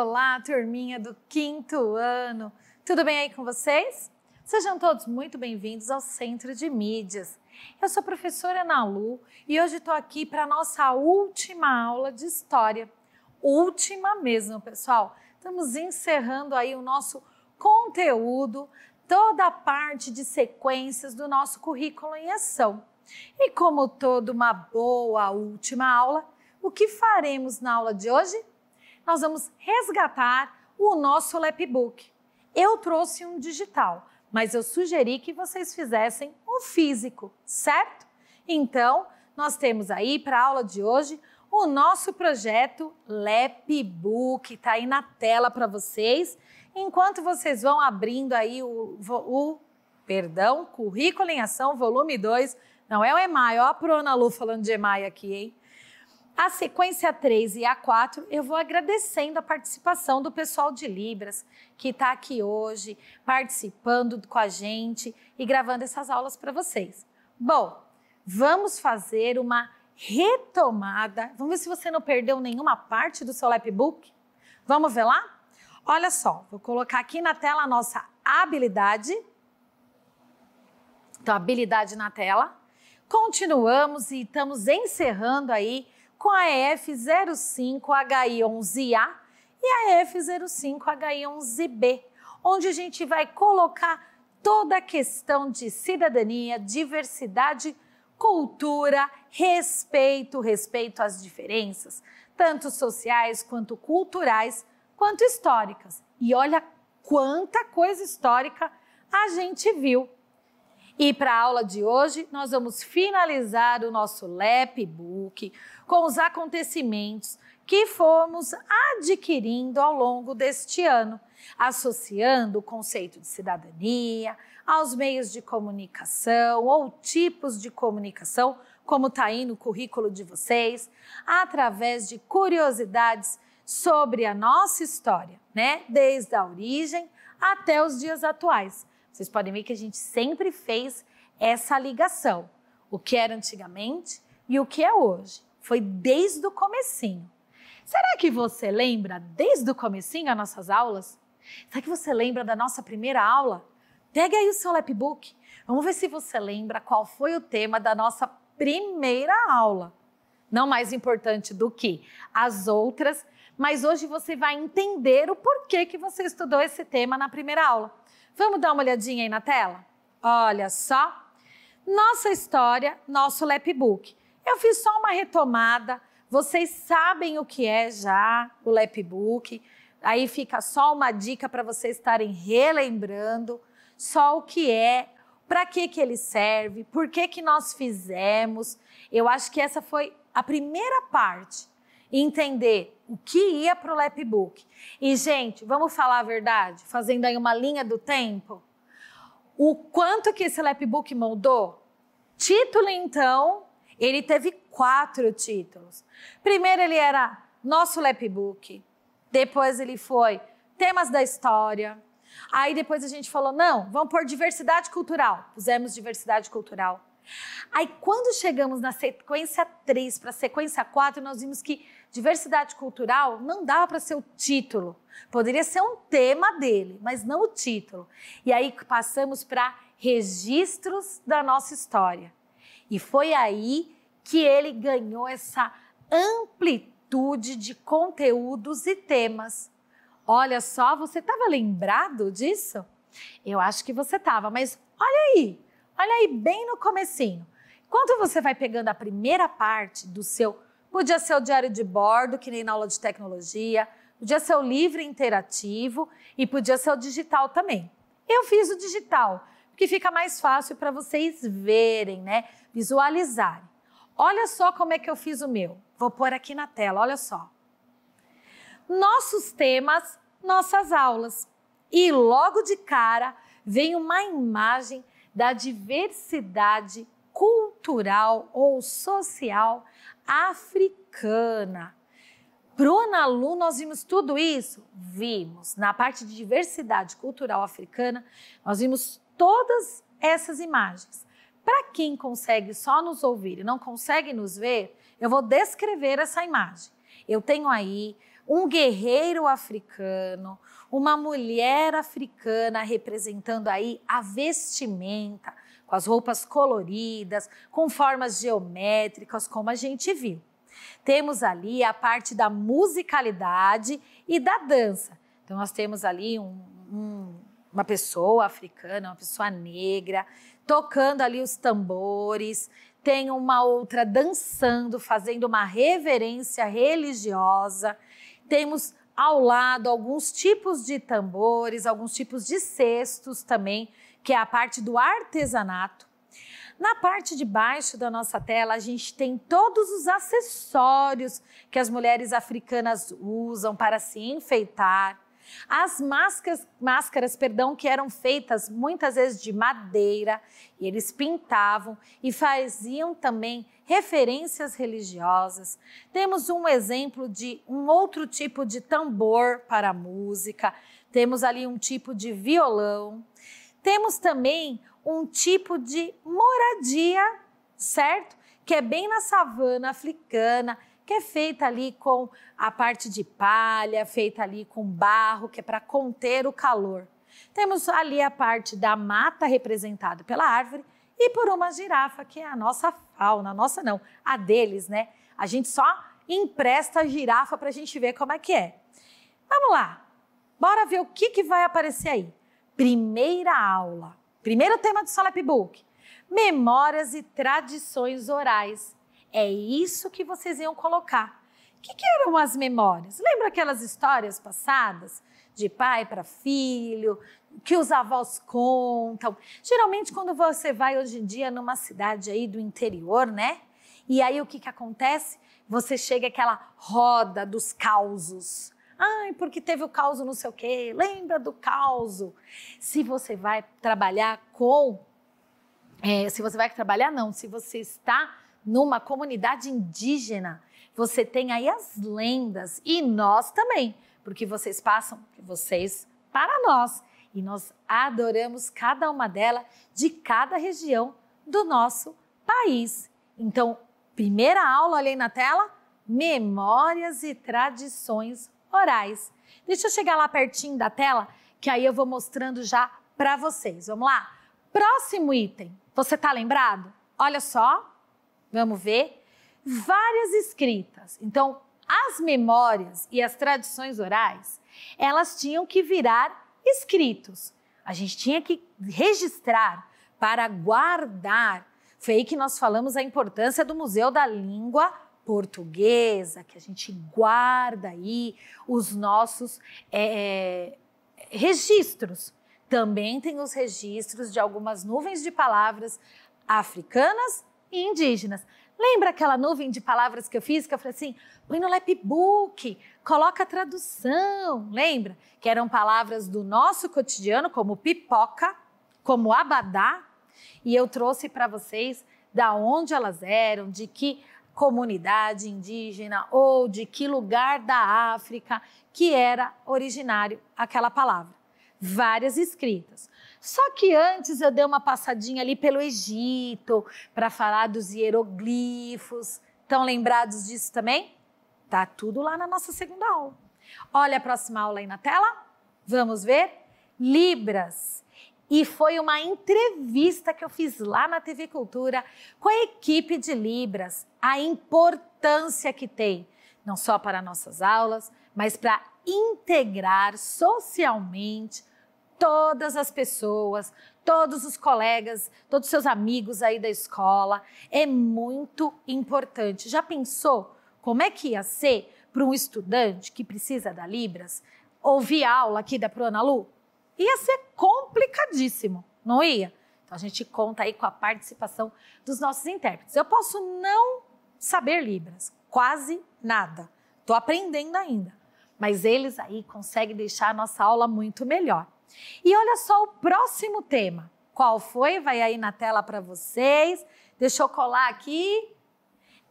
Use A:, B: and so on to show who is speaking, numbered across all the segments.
A: Olá, turminha do quinto ano! Tudo bem aí com vocês? Sejam todos muito bem-vindos ao Centro de Mídias. Eu sou a professora Ana Lu e hoje estou aqui para a nossa última aula de História. Última mesmo, pessoal. Estamos encerrando aí o nosso conteúdo, toda a parte de sequências do nosso currículo em ação. E como toda uma boa última aula, o que faremos na aula de hoje? nós vamos resgatar o nosso lapbook. Eu trouxe um digital, mas eu sugeri que vocês fizessem um físico, certo? Então, nós temos aí para a aula de hoje o nosso projeto Lapbook, está aí na tela para vocês. Enquanto vocês vão abrindo aí o, o perdão, Currículo em Ação, volume 2, não é o EMAI, ó a Prona Lu falando de EMAI aqui, hein? A sequência 3 e a 4, eu vou agradecendo a participação do pessoal de Libras, que está aqui hoje, participando com a gente e gravando essas aulas para vocês. Bom, vamos fazer uma retomada. Vamos ver se você não perdeu nenhuma parte do seu lapbook? Vamos ver lá? Olha só, vou colocar aqui na tela a nossa habilidade. Então, habilidade na tela. Continuamos e estamos encerrando aí com a EF05HI11A e a EF05HI11B, onde a gente vai colocar toda a questão de cidadania, diversidade, cultura, respeito, respeito às diferenças, tanto sociais quanto culturais, quanto históricas. E olha quanta coisa histórica a gente viu. E para a aula de hoje, nós vamos finalizar o nosso Lap Book com os acontecimentos que fomos adquirindo ao longo deste ano, associando o conceito de cidadania aos meios de comunicação ou tipos de comunicação, como está aí no currículo de vocês, através de curiosidades sobre a nossa história, né? Desde a origem até os dias atuais. Vocês podem ver que a gente sempre fez essa ligação, o que era antigamente e o que é hoje. Foi desde o comecinho. Será que você lembra desde o comecinho as nossas aulas? Será que você lembra da nossa primeira aula? Pega aí o seu lapbook. Vamos ver se você lembra qual foi o tema da nossa primeira aula. Não mais importante do que as outras, mas hoje você vai entender o porquê que você estudou esse tema na primeira aula. Vamos dar uma olhadinha aí na tela? Olha só. Nossa história, nosso lapbook. Eu fiz só uma retomada, vocês sabem o que é já o lapbook. Aí fica só uma dica para vocês estarem relembrando só o que é, para que que ele serve, por que que nós fizemos. Eu acho que essa foi a primeira parte, entender o que ia para o lapbook. E gente, vamos falar a verdade, fazendo aí uma linha do tempo, o quanto que esse lapbook moldou? Título então, ele teve quatro títulos. Primeiro, ele era nosso lapbook. Depois, ele foi temas da história. Aí, depois, a gente falou: não, vamos pôr diversidade cultural. Pusemos diversidade cultural. Aí, quando chegamos na sequência 3 para a sequência 4, nós vimos que diversidade cultural não dava para ser o título. Poderia ser um tema dele, mas não o título. E aí passamos para registros da nossa história. E foi aí que ele ganhou essa amplitude de conteúdos e temas. Olha só, você estava lembrado disso? Eu acho que você estava, mas olha aí, olha aí bem no comecinho. Quando você vai pegando a primeira parte do seu, podia ser o diário de bordo, que nem na aula de tecnologia, podia ser o livro interativo e podia ser o digital também. Eu fiz o digital, porque fica mais fácil para vocês verem, né? Visualizarem. Olha só como é que eu fiz o meu. Vou pôr aqui na tela, olha só. Nossos temas, nossas aulas. E logo de cara vem uma imagem da diversidade cultural ou social africana. Bruna Nalu, nós vimos tudo isso? Vimos. Na parte de diversidade cultural africana, nós vimos todas essas imagens. Para quem consegue só nos ouvir e não consegue nos ver, eu vou descrever essa imagem. Eu tenho aí um guerreiro africano, uma mulher africana representando aí a vestimenta, com as roupas coloridas, com formas geométricas, como a gente viu. Temos ali a parte da musicalidade e da dança. Então, nós temos ali um, um uma pessoa africana, uma pessoa negra, tocando ali os tambores, tem uma outra dançando, fazendo uma reverência religiosa. Temos ao lado alguns tipos de tambores, alguns tipos de cestos também, que é a parte do artesanato. Na parte de baixo da nossa tela, a gente tem todos os acessórios que as mulheres africanas usam para se enfeitar. As máscaras, máscaras, perdão, que eram feitas muitas vezes de madeira, e eles pintavam e faziam também referências religiosas. Temos um exemplo de um outro tipo de tambor para música, temos ali um tipo de violão. Temos também um tipo de moradia, certo? Que é bem na savana africana, que é feita ali com a parte de palha, feita ali com barro, que é para conter o calor. Temos ali a parte da mata representada pela árvore e por uma girafa, que é a nossa fauna, a nossa não, a deles, né? A gente só empresta a girafa para a gente ver como é que é. Vamos lá, bora ver o que, que vai aparecer aí. Primeira aula, primeiro tema do Solep Book, memórias e tradições orais. É isso que vocês iam colocar. O que, que eram as memórias? Lembra aquelas histórias passadas? de pai para filho, que os avós contam. Geralmente, quando você vai hoje em dia numa cidade aí do interior, né? E aí o que, que acontece? Você chega àquela roda dos causos. Ai, porque teve o causo não sei o quê, lembra do causo. Se você vai trabalhar com. É, se você vai trabalhar, não. Se você está numa comunidade indígena, você tem aí as lendas e nós também, porque vocês passam de vocês para nós e nós adoramos cada uma delas de cada região do nosso país. Então, primeira aula, olhei na tela, memórias e tradições orais. Deixa eu chegar lá pertinho da tela, que aí eu vou mostrando já para vocês. Vamos lá? Próximo item. Você tá lembrado? Olha só vamos ver, várias escritas. Então, as memórias e as tradições orais, elas tinham que virar escritos. A gente tinha que registrar para guardar. Foi aí que nós falamos a importância do Museu da Língua Portuguesa, que a gente guarda aí os nossos é, é registros. Também tem os registros de algumas nuvens de palavras africanas e indígenas. Lembra aquela nuvem de palavras que eu fiz? Que eu falei assim: põe no lapbook, coloca a tradução. Lembra? Que eram palavras do nosso cotidiano, como pipoca, como abadá. E eu trouxe para vocês da onde elas eram, de que comunidade indígena ou de que lugar da África que era originário aquela palavra várias escritas. Só que antes eu dei uma passadinha ali pelo Egito para falar dos hieroglifos. Estão lembrados disso também? Tá tudo lá na nossa segunda aula. Olha a próxima aula aí na tela. Vamos ver? Libras. E foi uma entrevista que eu fiz lá na TV Cultura com a equipe de Libras. A importância que tem, não só para nossas aulas, mas para integrar socialmente todas as pessoas, todos os colegas, todos os seus amigos aí da escola. É muito importante. Já pensou como é que ia ser para um estudante que precisa da Libras ouvir aula aqui da Proanalu? Ia ser complicadíssimo, não ia? Então a gente conta aí com a participação dos nossos intérpretes. Eu posso não saber Libras, quase nada. Estou aprendendo ainda. Mas eles aí conseguem deixar a nossa aula muito melhor. E olha só o próximo tema. Qual foi? Vai aí na tela para vocês. Deixa eu colar aqui.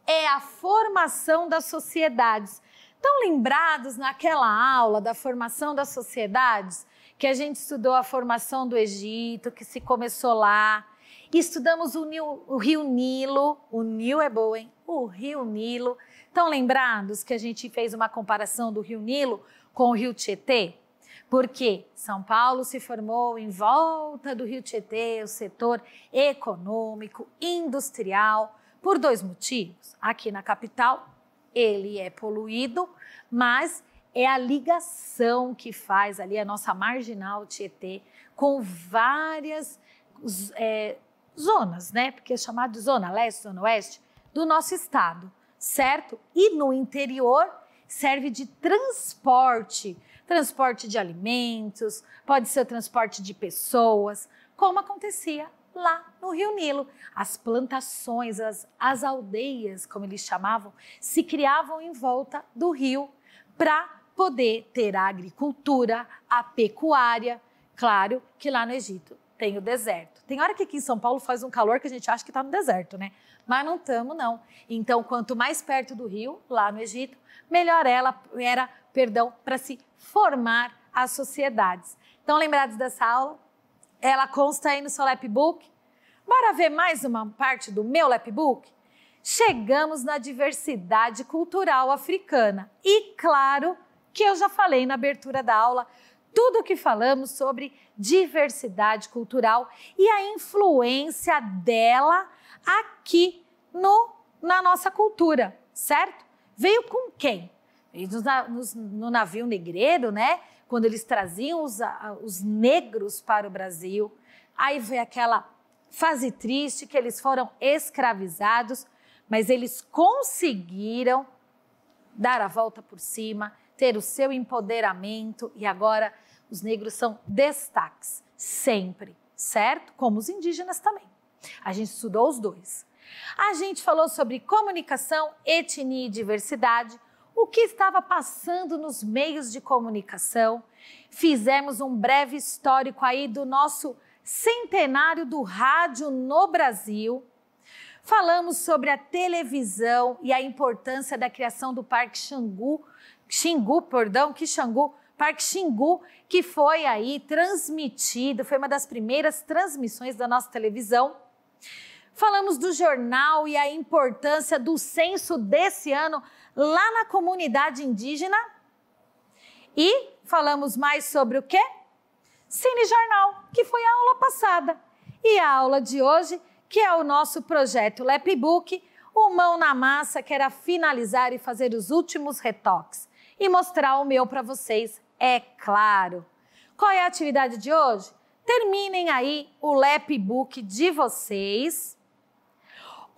A: É a formação das sociedades. Estão lembrados naquela aula da formação das sociedades? Que a gente estudou a formação do Egito, que se começou lá. Estudamos o, Nil, o Rio Nilo. O Nil é boa, hein? O Rio Nilo. Estão lembrados que a gente fez uma comparação do Rio Nilo com o Rio Tietê? porque São Paulo se formou em volta do Rio Tietê, o setor econômico, industrial, por dois motivos. Aqui na capital, ele é poluído, mas é a ligação que faz ali a nossa marginal Tietê com várias é, zonas, né? Porque é chamado de zona leste, zona oeste, do nosso estado, certo? E no interior serve de transporte transporte de alimentos, pode ser o transporte de pessoas, como acontecia lá no Rio Nilo. As plantações, as, as aldeias, como eles chamavam, se criavam em volta do rio para poder ter a agricultura, a pecuária. Claro que lá no Egito tem o deserto. Tem hora que aqui em São Paulo faz um calor que a gente acha que está no deserto, né? Mas não estamos, não. Então, quanto mais perto do rio, lá no Egito, melhor ela era perdão, para se formar as sociedades. Estão lembrados dessa aula? Ela consta aí no seu lapbook. Bora ver mais uma parte do meu lapbook? Chegamos na diversidade cultural africana. E claro que eu já falei na abertura da aula tudo o que falamos sobre diversidade cultural e a influência dela aqui no, na nossa cultura, certo? Veio com quem? E no navio negreiro, né? Quando eles traziam os, os negros para o Brasil, aí veio aquela fase triste que eles foram escravizados, mas eles conseguiram dar a volta por cima, ter o seu empoderamento e agora os negros são destaques sempre, certo? Como os indígenas também. A gente estudou os dois. A gente falou sobre comunicação, etnia e diversidade, o que estava passando nos meios de comunicação. Fizemos um breve histórico aí do nosso centenário do rádio no Brasil. Falamos sobre a televisão e a importância da criação do Parque Xangu, Xingu, perdão, que Xangu, Parque Xingu, que foi aí transmitido, foi uma das primeiras transmissões da nossa televisão. Falamos do jornal e a importância do censo desse ano lá na comunidade indígena. E falamos mais sobre o quê? Cine Jornal, que foi a aula passada. E a aula de hoje, que é o nosso projeto book o mão na massa, que era finalizar e fazer os últimos retoques. E mostrar o meu para vocês, é claro. Qual é a atividade de hoje? Terminem aí o book de vocês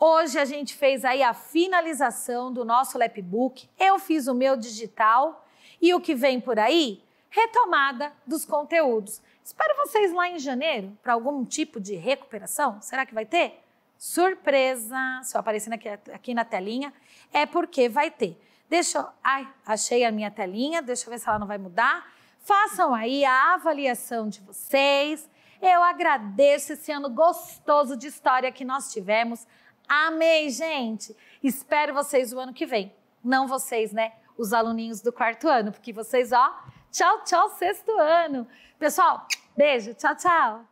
A: Hoje a gente fez aí a finalização do nosso lapbook. Eu fiz o meu digital e o que vem por aí? Retomada dos conteúdos. Espero vocês lá em janeiro para algum tipo de recuperação. Será que vai ter? Surpresa! Só aparecendo aqui, aqui na telinha. É porque vai ter. Deixa eu. Ai, achei a minha telinha. Deixa eu ver se ela não vai mudar. Façam aí a avaliação de vocês. Eu agradeço esse ano gostoso de história que nós tivemos. Amei, gente! Espero vocês o ano que vem. Não vocês, né? Os aluninhos do quarto ano, porque vocês, ó, tchau, tchau, sexto ano. Pessoal, beijo, tchau, tchau.